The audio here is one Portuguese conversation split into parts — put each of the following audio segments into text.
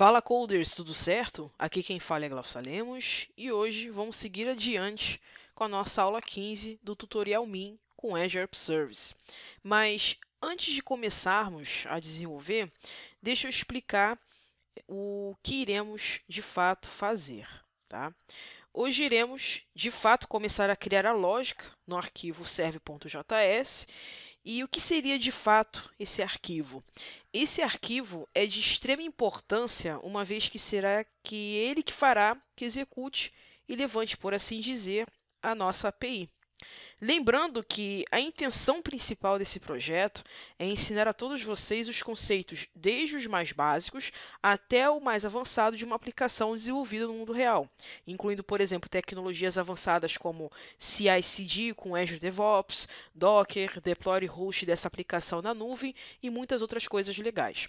Fala Coders, tudo certo? Aqui quem fala é Glaucia Lemos e hoje vamos seguir adiante com a nossa aula 15 do tutorial MIN com Azure App Service. Mas antes de começarmos a desenvolver, deixa eu explicar o que iremos de fato fazer. Tá? Hoje iremos de fato começar a criar a lógica no arquivo serve.js e o que seria de fato esse arquivo? Esse arquivo é de extrema importância, uma vez que será que ele que fará que execute e levante, por assim dizer, a nossa API. Lembrando que a intenção principal desse projeto é ensinar a todos vocês os conceitos, desde os mais básicos até o mais avançado de uma aplicação desenvolvida no mundo real, incluindo, por exemplo, tecnologias avançadas como CI/CD com Azure DevOps, Docker, deploy e host dessa aplicação na nuvem e muitas outras coisas legais.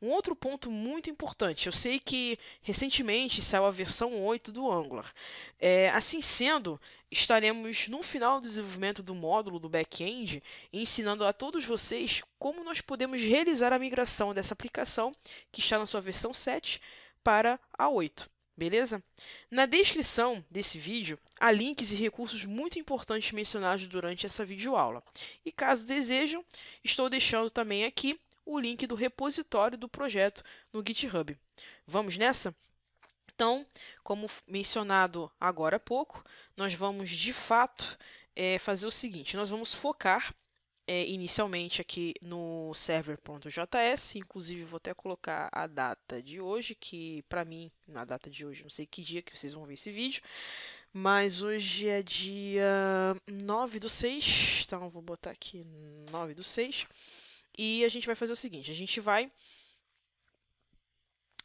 Um outro ponto muito importante, eu sei que recentemente saiu a versão 8 do Angular. É, assim sendo, estaremos no final do desenvolvimento do módulo do back-end ensinando a todos vocês como nós podemos realizar a migração dessa aplicação que está na sua versão 7 para a 8. Beleza? Na descrição desse vídeo há links e recursos muito importantes mencionados durante essa videoaula. E caso desejam, estou deixando também aqui o link do repositório do projeto no GitHub. Vamos nessa? Então, como mencionado agora há pouco, nós vamos de fato é, fazer o seguinte: nós vamos focar é, inicialmente aqui no server.js, inclusive vou até colocar a data de hoje, que para mim, na data de hoje, não sei que dia que vocês vão ver esse vídeo, mas hoje é dia 9 do 6, então vou botar aqui 9 do 6, e a gente vai fazer o seguinte, a gente vai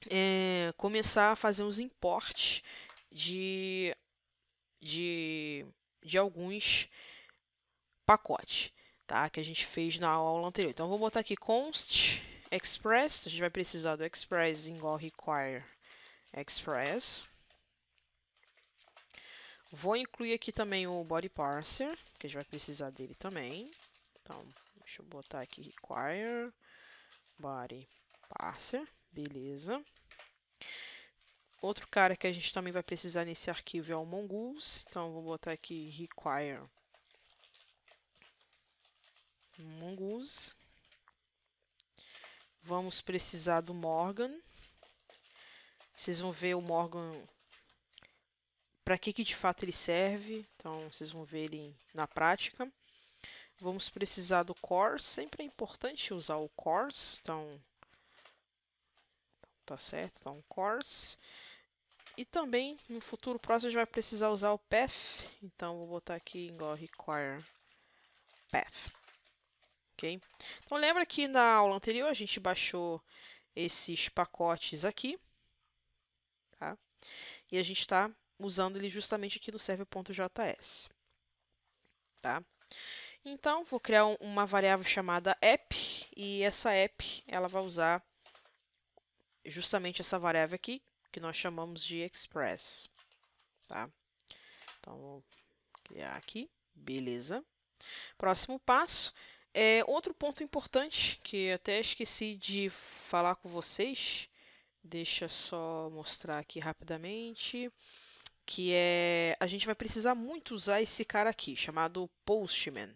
é, começar a fazer uns importes de, de, de alguns pacotes, tá? Que a gente fez na aula anterior. Então, eu vou botar aqui const express, a gente vai precisar do express igual require express. Vou incluir aqui também o body parser, que a gente vai precisar dele também. Então, deixa eu botar aqui require body parser, beleza. Outro cara que a gente também vai precisar nesse arquivo é o mongoose, então vou botar aqui require mongoose. Vamos precisar do Morgan. Vocês vão ver o Morgan para que que de fato ele serve, então vocês vão ver ele na prática. Vamos precisar do core, sempre é importante usar o cores, então tá certo, então cores. E também, no futuro próximo, a gente vai precisar usar o path. Então, vou botar aqui em require path. Ok? Então, lembra que na aula anterior a gente baixou esses pacotes aqui. Tá? E a gente está usando ele justamente aqui no server.js. Tá? Então, vou criar uma variável chamada app, e essa app ela vai usar justamente essa variável aqui, que nós chamamos de Express, tá? Então, vou criar aqui, beleza. Próximo passo, é outro ponto importante que até esqueci de falar com vocês, deixa só mostrar aqui rapidamente, que é, a gente vai precisar muito usar esse cara aqui, chamado Postman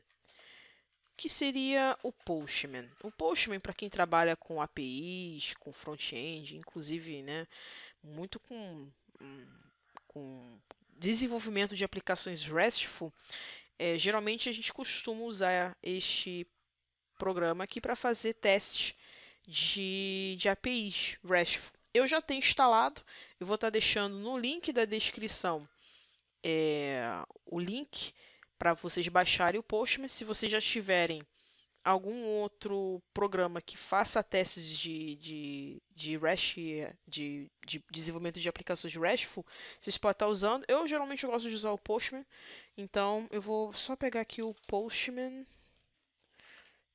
que seria o Postman. O Postman, para quem trabalha com APIs, com front-end, inclusive, né, muito com, hum, com desenvolvimento de aplicações RESTful, é, geralmente a gente costuma usar este programa aqui para fazer testes de, de APIs RESTful. Eu já tenho instalado, eu vou estar tá deixando no link da descrição é, o link para vocês baixarem o Postman. Se vocês já tiverem algum outro programa que faça testes de, de, de REST, de, de desenvolvimento de aplicações de RESTful, vocês podem estar usando. Eu geralmente gosto de usar o Postman, então eu vou só pegar aqui o Postman,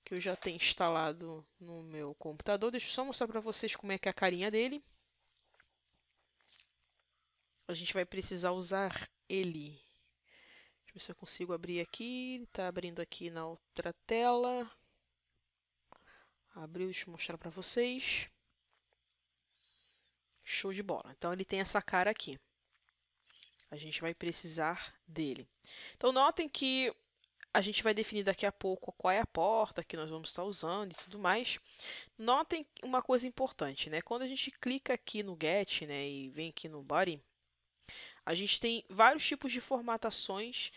que eu já tenho instalado no meu computador. Deixa eu só mostrar para vocês como é que é a carinha dele. A gente vai precisar usar ele eu ver se eu consigo abrir aqui. Está abrindo aqui na outra tela. Abriu, deixa eu mostrar para vocês. Show de bola. Então, ele tem essa cara aqui. A gente vai precisar dele. Então, notem que a gente vai definir daqui a pouco qual é a porta que nós vamos estar usando e tudo mais. Notem uma coisa importante, né? Quando a gente clica aqui no Get né, e vem aqui no Body, a gente tem vários tipos de formatações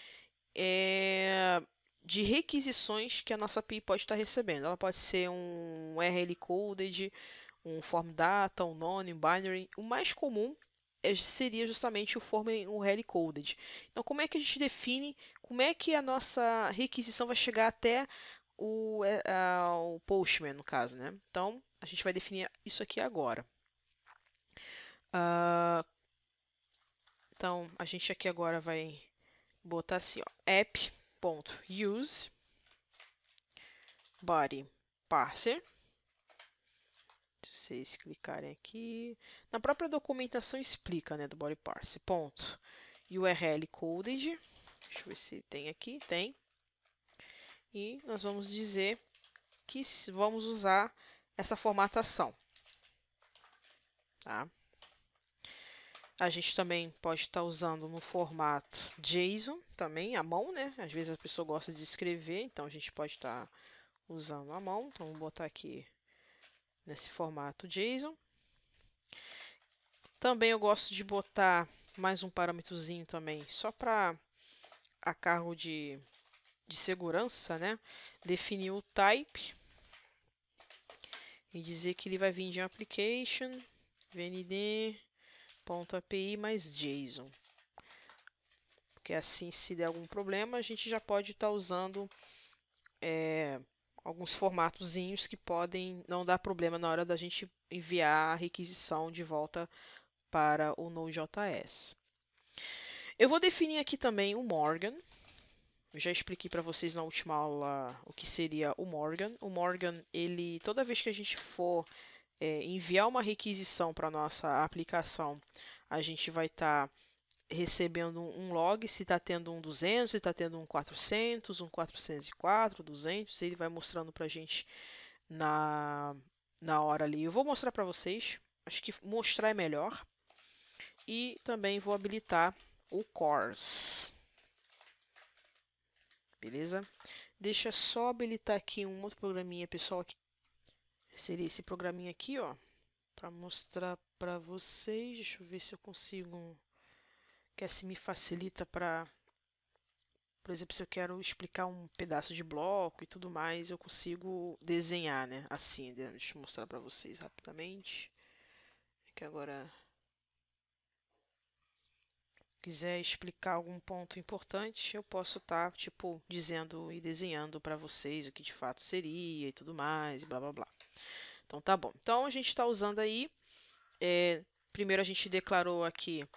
é, de requisições que a nossa API pode estar recebendo. Ela pode ser um RL coded, um form data, um non, um binary. O mais comum é seria justamente o form o RL coded. Então, como é que a gente define, como é que a nossa requisição vai chegar até o, eh, o postman, no caso, né? Então, a gente vai definir isso aqui agora. Uh, então, a gente aqui agora vai botar assim, ó, app.use body parser. Se vocês clicarem aqui, na própria documentação explica, né, do body parser. Ponto. URL coded. Deixa eu ver se tem aqui, tem. E nós vamos dizer que vamos usar essa formatação. Tá? A gente também pode estar tá usando no formato JSON, também a mão, né? Às vezes a pessoa gosta de escrever, então a gente pode estar tá usando a mão. Então, vou botar aqui nesse formato JSON. Também eu gosto de botar mais um parâmetrozinho também, só para a cargo de, de segurança, né? Definir o type e dizer que ele vai vir de application, VND, .api mais JSON. Porque assim, se der algum problema, a gente já pode estar tá usando é, alguns formatozinhos que podem não dar problema na hora da gente enviar a requisição de volta para o Node.js. Eu vou definir aqui também o Morgan. Eu já expliquei para vocês na última aula o que seria o Morgan. O Morgan, ele toda vez que a gente for é, enviar uma requisição para nossa aplicação, a gente vai estar tá recebendo um log se está tendo um 200, se está tendo um 400, um 404, 200, ele vai mostrando para a gente na, na hora ali. Eu vou mostrar para vocês, acho que mostrar é melhor. E também vou habilitar o Cores. Beleza? Deixa só habilitar aqui um outro programinha, pessoal, aqui seria esse programinha aqui, ó, para mostrar para vocês. Deixa eu ver se eu consigo, que se assim me facilita para, por exemplo, se eu quero explicar um pedaço de bloco e tudo mais, eu consigo desenhar, né, assim. Né? Deixa eu mostrar para vocês rapidamente, é que agora quiser explicar algum ponto importante, eu posso estar, tá, tipo, dizendo e desenhando para vocês o que de fato seria e tudo mais, blá blá blá. Então tá bom. Então a gente está usando aí. É, primeiro a gente declarou aqui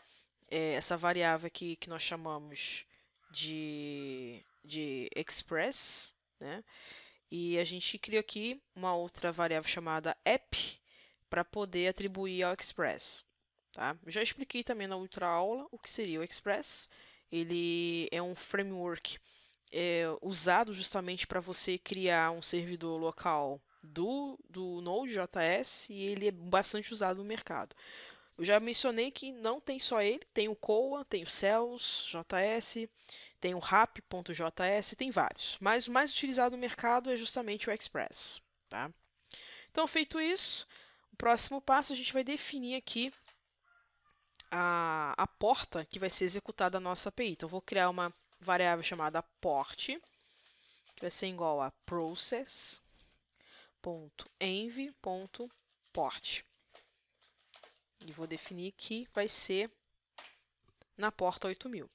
é, essa variável aqui que nós chamamos de, de express, né? E a gente criou aqui uma outra variável chamada app para poder atribuir ao express. Tá? Eu já expliquei também na outra aula o que seria o Express. Ele é um framework é, usado justamente para você criar um servidor local do, do Node.js e ele é bastante usado no mercado. Eu já mencionei que não tem só ele, tem o Coa, tem o Cells.js, tem o Rap.js, tem vários. Mas o mais utilizado no mercado é justamente o Express. Tá? Então, feito isso, o próximo passo a gente vai definir aqui a, a porta que vai ser executada a nossa API. Então, eu vou criar uma variável chamada port, que vai ser igual a process.env.port. E vou definir que vai ser na porta 8000. Todo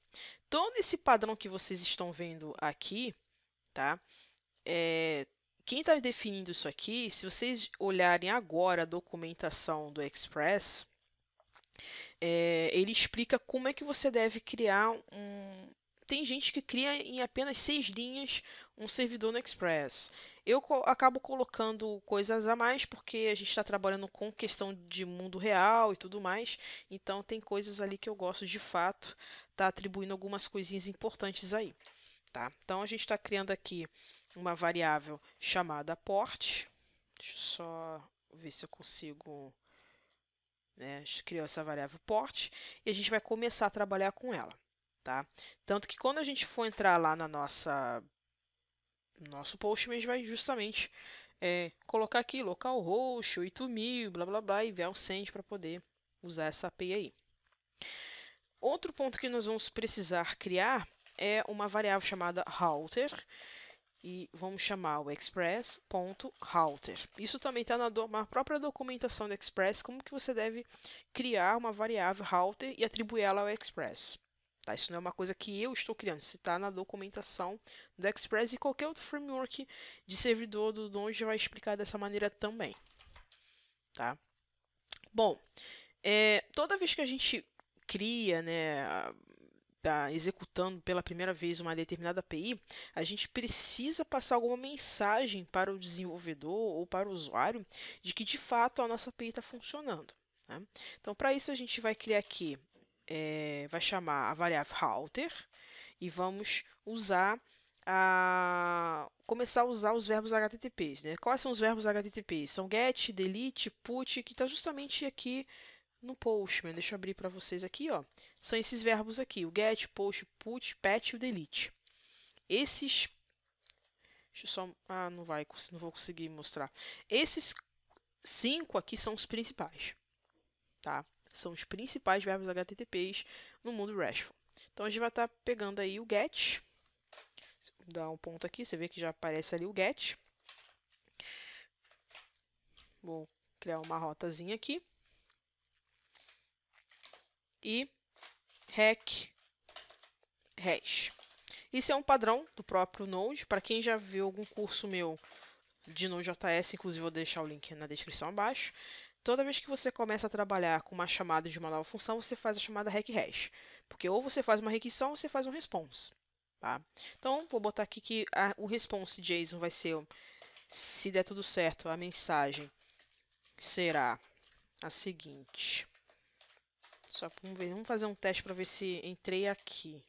então, esse padrão que vocês estão vendo aqui, tá? É, quem está definindo isso aqui, se vocês olharem agora a documentação do Express, é, ele explica como é que você deve criar um. Tem gente que cria em apenas seis linhas um servidor no Express. Eu co acabo colocando coisas a mais porque a gente está trabalhando com questão de mundo real e tudo mais. Então tem coisas ali que eu gosto de fato, tá atribuindo algumas coisinhas importantes aí, tá? Então a gente está criando aqui uma variável chamada port. Deixa eu só ver se eu consigo né? A gente criou essa variável port e a gente vai começar a trabalhar com ela. Tá? Tanto que quando a gente for entrar lá na nossa nosso post, a gente vai justamente é, colocar aqui localhost, 8000, blá blá blá, e ver um send para poder usar essa API aí. Outro ponto que nós vamos precisar criar é uma variável chamada router, e vamos chamar o express.router. Isso também está na, na, própria documentação do Express, como que você deve criar uma variável router e atribuir ela ao Express. Tá? Isso não é uma coisa que eu estou criando, isso está na documentação do Express e qualquer outro framework de servidor do Donge vai explicar dessa maneira também. Tá? Bom, é, toda vez que a gente cria, né, está executando pela primeira vez uma determinada API, a gente precisa passar alguma mensagem para o desenvolvedor ou para o usuário de que de fato a nossa API está funcionando. Né? Então, para isso, a gente vai criar aqui, é, vai chamar a variável halter e vamos usar a começar a usar os verbos HTTPs. Né? Quais são os verbos HTTPs? São get, delete, put, que está justamente aqui no Postman. Deixa eu abrir para vocês aqui, ó. São esses verbos aqui, o get, post, put, patch e o delete. Esses Deixa eu só, ah, não vai, não vou conseguir mostrar. Esses cinco aqui são os principais. Tá? São os principais verbos HTTPs no mundo RESTful. Então a gente vai estar tá pegando aí o get. Dá um ponto aqui, você vê que já aparece ali o get. Vou criar uma rotazinha aqui e rec hash. Isso é um padrão do próprio Node. Para quem já viu algum curso meu de Node.js, inclusive vou deixar o link na descrição abaixo. Toda vez que você começa a trabalhar com uma chamada de uma nova função, você faz a chamada rec hash. Porque ou você faz uma requisição ou você faz um response. Tá? Então, vou botar aqui que a, o response JSON vai ser, se der tudo certo, a mensagem será a seguinte. Só vamos ver, vamos fazer um teste para ver se entrei aqui.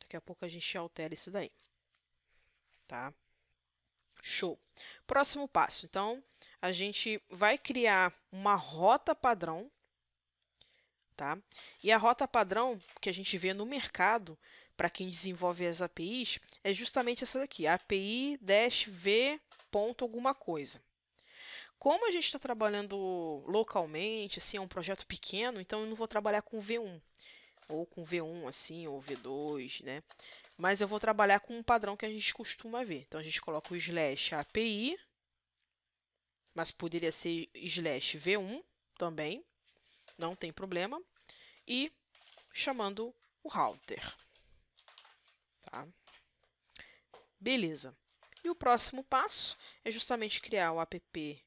Daqui a pouco a gente altera isso daí. Tá? Show. Próximo passo. Então, a gente vai criar uma rota padrão, tá? E a rota padrão que a gente vê no mercado para quem desenvolve as APIs é justamente essa daqui, API-v alguma coisa, como a gente está trabalhando localmente, assim, é um projeto pequeno, então eu não vou trabalhar com V1 ou com V1 assim, ou V2, né? Mas eu vou trabalhar com um padrão que a gente costuma ver. Então a gente coloca o slash API, mas poderia ser slash V1 também, não tem problema. E chamando o router. Tá? Beleza. E o próximo passo é justamente criar o app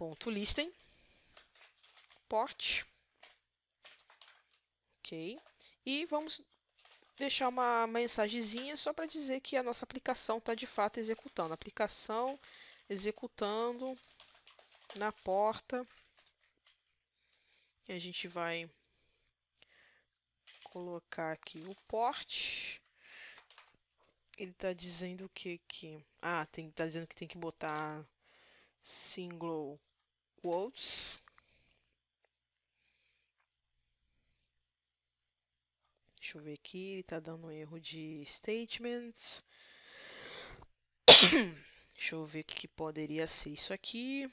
ponto .listen port ok e vamos deixar uma mensagenzinha só para dizer que a nossa aplicação está de fato executando. Aplicação executando na porta. E a gente vai colocar aqui o port. Ele está dizendo que que... Ah, tem, tá dizendo que tem que botar single quotes. Deixa eu ver aqui, ele tá dando um erro de statements. Deixa eu ver o que, que poderia ser isso aqui.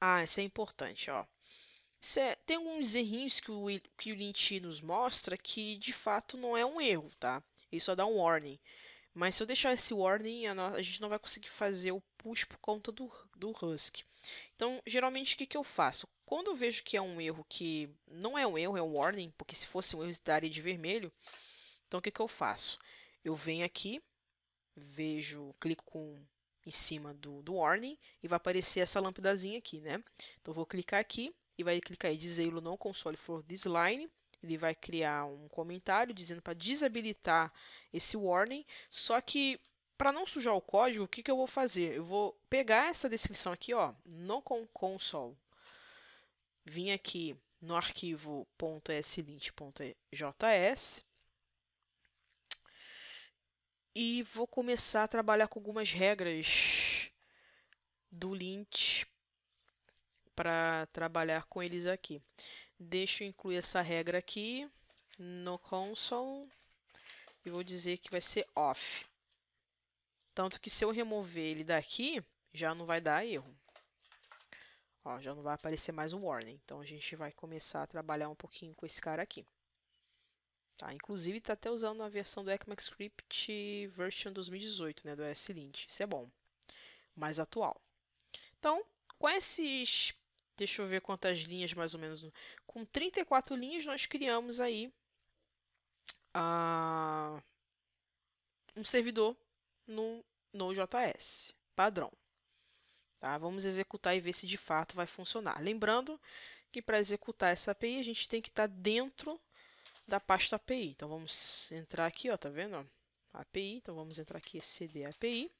Ah, isso é importante, ó. É, tem alguns errinhos que o, que o Lint nos mostra que de fato não é um erro, tá? Ele só dá um warning. Mas se eu deixar esse warning, a, gente não vai conseguir fazer o push por conta do, do Rust. Então, geralmente, o que, que eu faço? Quando eu vejo que é um erro que não é um erro, é um warning, porque se fosse um erro, estaria de vermelho. Então, o que, que eu faço? Eu venho aqui, vejo, clico com em cima do, do warning e vai aparecer essa lâmpadazinha aqui, né? Então, vou clicar aqui e vai clicar em Disable No Console for This Line ele vai criar um comentário dizendo para desabilitar esse warning. Só que para não sujar o código, o que, que eu vou fazer? Eu vou pegar essa descrição aqui, ó, no console. Vim aqui no arquivo .slint.js e vou começar a trabalhar com algumas regras do lint para trabalhar com eles aqui. Deixa eu incluir essa regra aqui no console e vou dizer que vai ser off. Tanto que se eu remover ele daqui, já não vai dar erro. Ó, já não vai aparecer mais um warning. Então, a gente vai começar a trabalhar um pouquinho com esse cara aqui. Tá, inclusive, está até usando a versão do ECMAScript version 2018, né, do S-Lint. Isso é bom, mais atual. Então, com esses Deixa eu ver quantas linhas mais ou menos. Com 34 linhas, nós criamos aí uh, um servidor no Node.js padrão. Tá? Vamos executar e ver se de fato vai funcionar. Lembrando que para executar essa API, a gente tem que estar tá dentro da pasta API. Então, vamos entrar aqui, ó, tá vendo? Ó, API, então vamos entrar aqui, cd API.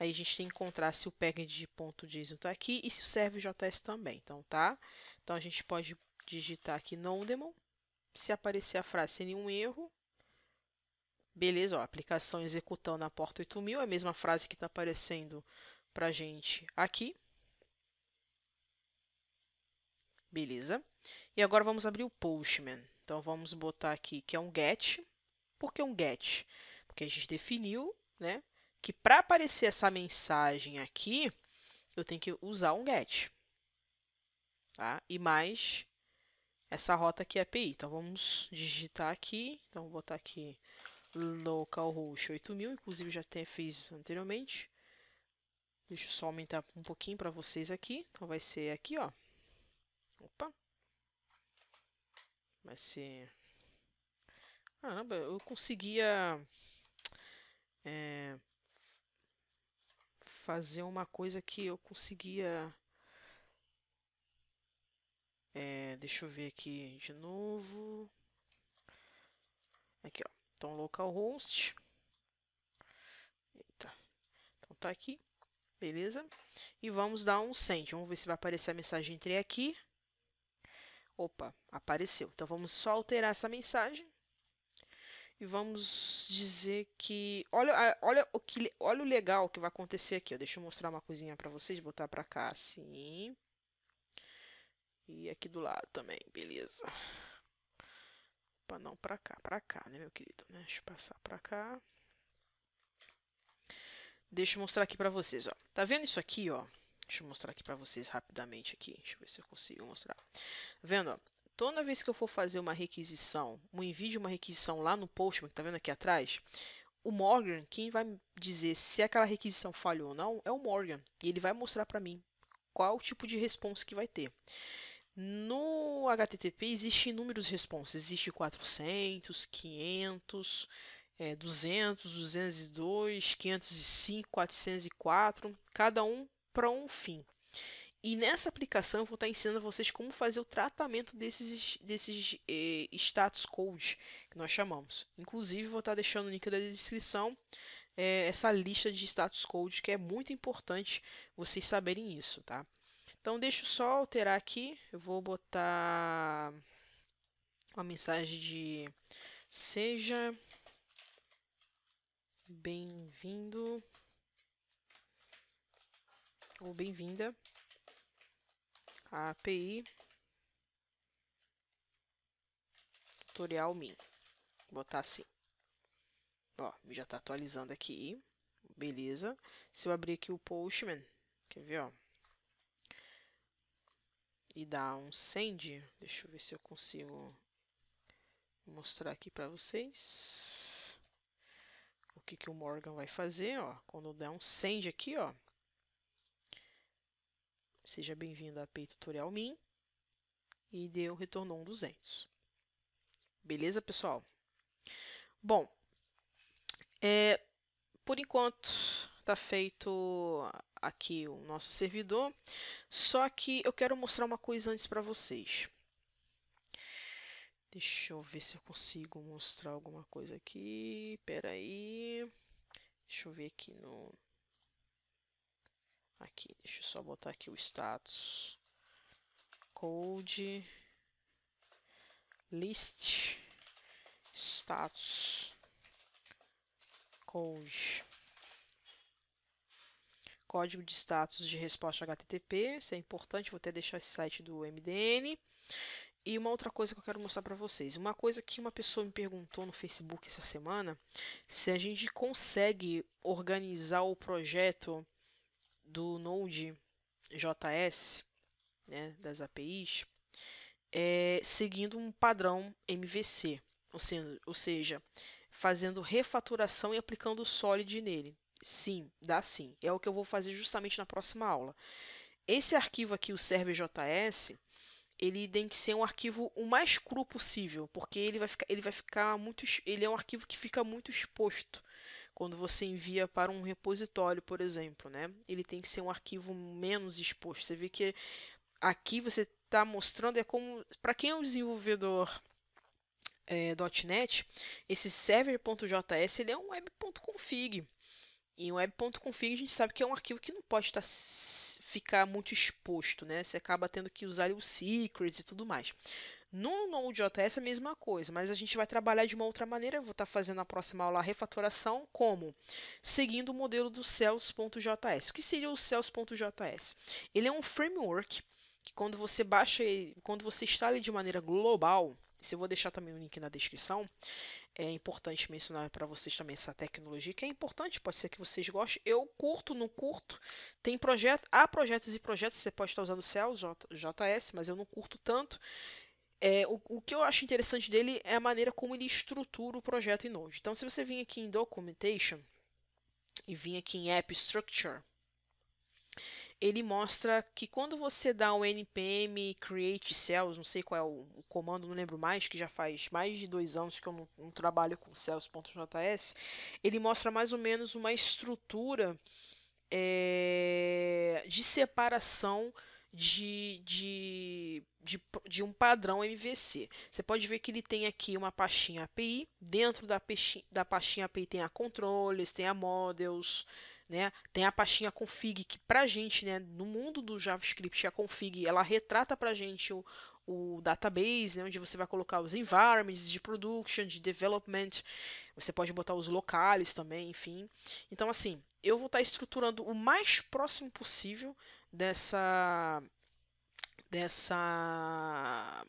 Aí a gente tem que encontrar se o package.json está aqui e se o serve.js também. Então, tá? Então, a gente pode digitar aqui nondemon. Se aparecer a frase sem nenhum erro, beleza, ó, aplicação executando na porta 8000, é a mesma frase que está aparecendo para a gente aqui. Beleza. E agora vamos abrir o Postman. Então, vamos botar aqui que é um get. Por que um get? Porque a gente definiu né, que para aparecer essa mensagem aqui, eu tenho que usar um GET. Tá? E mais essa rota aqui é API. Então, vamos digitar aqui. Então, vou botar aqui localhost 8000, inclusive já até fiz anteriormente. Deixa eu só aumentar um pouquinho para vocês aqui. Então, vai ser aqui, ó. Opa. Vai ser... Caramba, eu conseguia... É, fazer uma coisa que eu conseguia. É, deixa eu ver aqui de novo. Aqui, ó. Então, localhost. Eita. Então, tá aqui. Beleza? E vamos dar um send. Vamos ver se vai aparecer a mensagem entre aqui. Opa, apareceu. Então, vamos só alterar essa mensagem. E vamos dizer que. Olha, olha, o, que, olha o legal que vai acontecer aqui. Ó. Deixa eu mostrar uma coisinha para vocês. Botar para cá assim. E aqui do lado também, beleza. Opa, não, para cá, para cá, né, meu querido? Né? Deixa eu passar para cá. Deixa eu mostrar aqui para vocês, ó. Tá vendo isso aqui, ó? Deixa eu mostrar aqui para vocês rapidamente aqui. Deixa eu ver se eu consigo mostrar. Tá vendo, ó? Toda vez que eu for fazer uma requisição, um envio de uma requisição lá no Postman, que está vendo aqui atrás, o Morgan, quem vai dizer se aquela requisição falhou ou não, é o Morgan. E ele vai mostrar para mim qual tipo de response que vai ter. No HTTP existem inúmeros responses, existe 400, 500, é, 200, 202, 505, 404, cada um para um fim. E nessa aplicação eu vou estar ensinando vocês como fazer o tratamento desses, desses eh, status codes que nós chamamos. Inclusive, vou estar deixando o link da descrição eh, essa lista de status codes, que é muito importante vocês saberem isso, tá? Então, deixa eu só alterar aqui. Eu vou botar uma mensagem de seja bem-vindo ou bem-vinda a API tutorial min. Vou botar assim. Ó, já está atualizando aqui. Beleza. Se eu abrir aqui o Postman, quer ver, ó. E dar um send, deixa eu ver se eu consigo mostrar aqui para vocês o que, que o Morgan vai fazer, ó. Quando der um send aqui, ó, Seja bem-vindo a API Tutorial Min e deu, retornou um 200. Beleza, pessoal? Bom, é, por enquanto está feito aqui o nosso servidor, só que eu quero mostrar uma coisa antes para vocês. Deixa eu ver se eu consigo mostrar alguma coisa aqui. Pera aí. Deixa eu ver aqui no Aqui, deixa eu só botar aqui o status. Code list status code código de status de resposta HTTP, isso é importante, vou até deixar esse site do MDN. E uma outra coisa que eu quero mostrar para vocês, uma coisa que uma pessoa me perguntou no Facebook essa semana, se a gente consegue organizar o projeto do Node JS, né, das APIs, é, seguindo um padrão MVC, ou, ou seja, fazendo refaturação e aplicando o solid nele. Sim, dá sim. É o que eu vou fazer justamente na próxima aula. Esse arquivo aqui, o server.js, ele tem que ser um arquivo o mais cru possível, porque ele vai ficar, ele vai ficar muito, ele é um arquivo que fica muito exposto quando você envia para um repositório, por exemplo, né? Ele tem que ser um arquivo menos exposto. Você vê que aqui você está mostrando é como para quem é um desenvolvedor é, .NET, esse server.js ele é um web.config. E um web.config a gente sabe que é um arquivo que não pode estar, tá ficar muito exposto, né? Você acaba tendo que usar o secrets e tudo mais. No Node.js é a mesma coisa, mas a gente vai trabalhar de uma outra maneira. Eu vou estar tá fazendo na próxima aula a refatoração, como? Seguindo o modelo do Cells.js. O que seria o Cells.js? Ele é um framework que quando você baixa ele, quando você instala ele de maneira global, se eu vou deixar também o link na descrição, é importante mencionar para vocês também essa tecnologia, que é importante, pode ser que vocês gostem. Eu curto, não curto. Tem projeto, há projetos e projetos, você pode estar usando o JS, mas eu não curto tanto. É, o, o, que eu acho interessante dele é a maneira como ele estrutura o projeto em Node. Então, se você vir aqui em Documentation e vir aqui em App Structure, ele mostra que quando você dá um npm create cells, não sei qual é o, o comando, não lembro mais, que já faz mais de dois anos que eu não, não trabalho com cells.js, ele mostra mais ou menos uma estrutura é, de separação de, de, de, de, um padrão MVC. Você pode ver que ele tem aqui uma pastinha API, dentro da, peixinha, da pastinha API tem a controles, tem a models, né? Tem a pastinha config que pra gente, né, no mundo do JavaScript, a config, ela retrata pra gente o, o database, né, onde você vai colocar os environments de production, de development, você pode botar os locais também, enfim. Então, assim, eu vou estar tá estruturando o mais próximo possível dessa dessa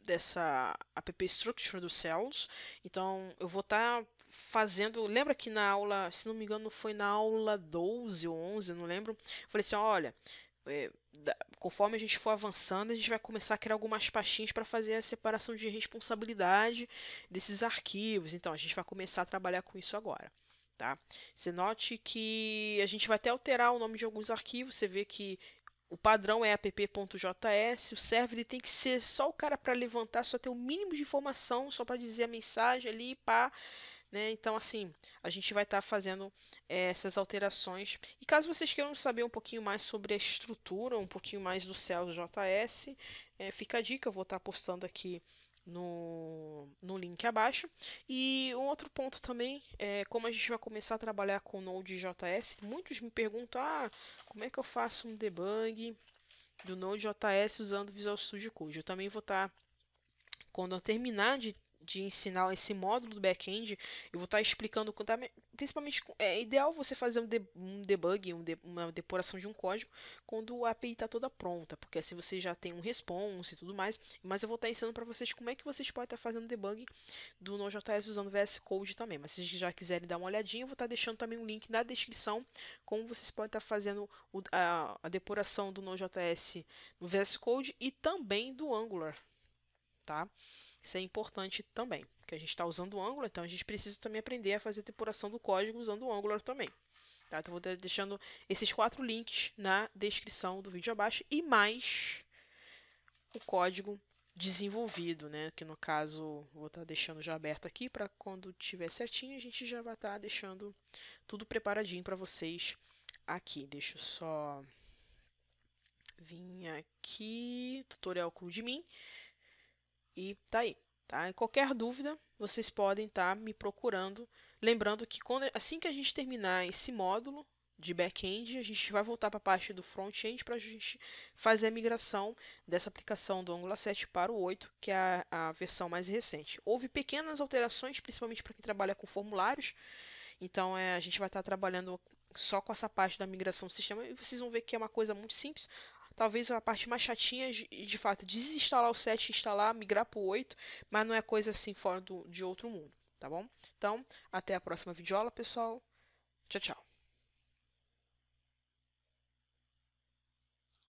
dessa app structure do Cells. Então, eu vou estar tá fazendo, lembra que na aula, se não me engano, foi na aula 12 ou 11, não lembro. Eu falei assim, olha, é, conforme a gente for avançando, a gente vai começar a criar algumas pastinhas para fazer a separação de responsabilidade desses arquivos. Então, a gente vai começar a trabalhar com isso agora. Tá? Você note que a gente vai até alterar o nome de alguns arquivos, você vê que o padrão é app.js, o server ele tem que ser só o cara para levantar, só ter o mínimo de informação, só para dizer a mensagem ali, pá. Né? Então, assim, a gente vai estar tá fazendo é, essas alterações. E caso vocês queiram saber um pouquinho mais sobre a estrutura, um pouquinho mais do Celso JS, é, eh, fica a dica, eu vou estar tá postando aqui no, no link abaixo. E um outro ponto também é como a gente vai começar a trabalhar com Node.js. Muitos me perguntam, ah, como é que eu faço um debug do Node.js usando Visual Studio Code? Eu também vou estar, tá, quando eu terminar de de ensinar esse módulo do back-end, eu vou estar tá explicando principalmente é ideal você fazer um, de, um debug, um de, uma depuração de um código quando a API está toda pronta, porque assim você já tem um response e tudo mais. Mas eu vou estar tá ensinando para vocês como é que vocês podem estar tá fazendo debug do Node.js usando VS Code também. Mas se vocês já quiserem dar uma olhadinha, eu vou estar tá deixando também um link na descrição como vocês podem estar fazendo o, a, a depuração do Node.js no VS Code e também do Angular, tá? Isso é importante também, porque a gente está usando o Angular, então a gente precisa também aprender a fazer a depuração do código usando o Angular também. Tá? Então, vou estar deixando esses quatro links na descrição do vídeo abaixo e mais o código desenvolvido, né? Que no caso vou estar tá deixando já aberto aqui para quando tiver certinho a gente já vai estar tá deixando tudo preparadinho para vocês aqui. Deixa eu só vir aqui, tutorial cru de mim. E tá aí. Tá? em qualquer dúvida, vocês podem estar tá me procurando. Lembrando que quando, assim que a gente terminar esse módulo de back-end, a gente vai voltar para a parte do front-end para a gente fazer a migração dessa aplicação do Angular 7 para o 8, que é a, a versão mais recente. Houve pequenas alterações, principalmente para quem trabalha com formulários. Então, é, a gente vai estar tá trabalhando só com essa parte da migração do sistema e vocês vão ver que é uma coisa muito simples. Talvez a parte mais chatinha de, de fato desinstalar o 7, instalar, migrar para o 8, mas não é coisa assim fora do, de outro mundo, tá bom? Então, até a próxima videoaula, pessoal. Tchau, tchau.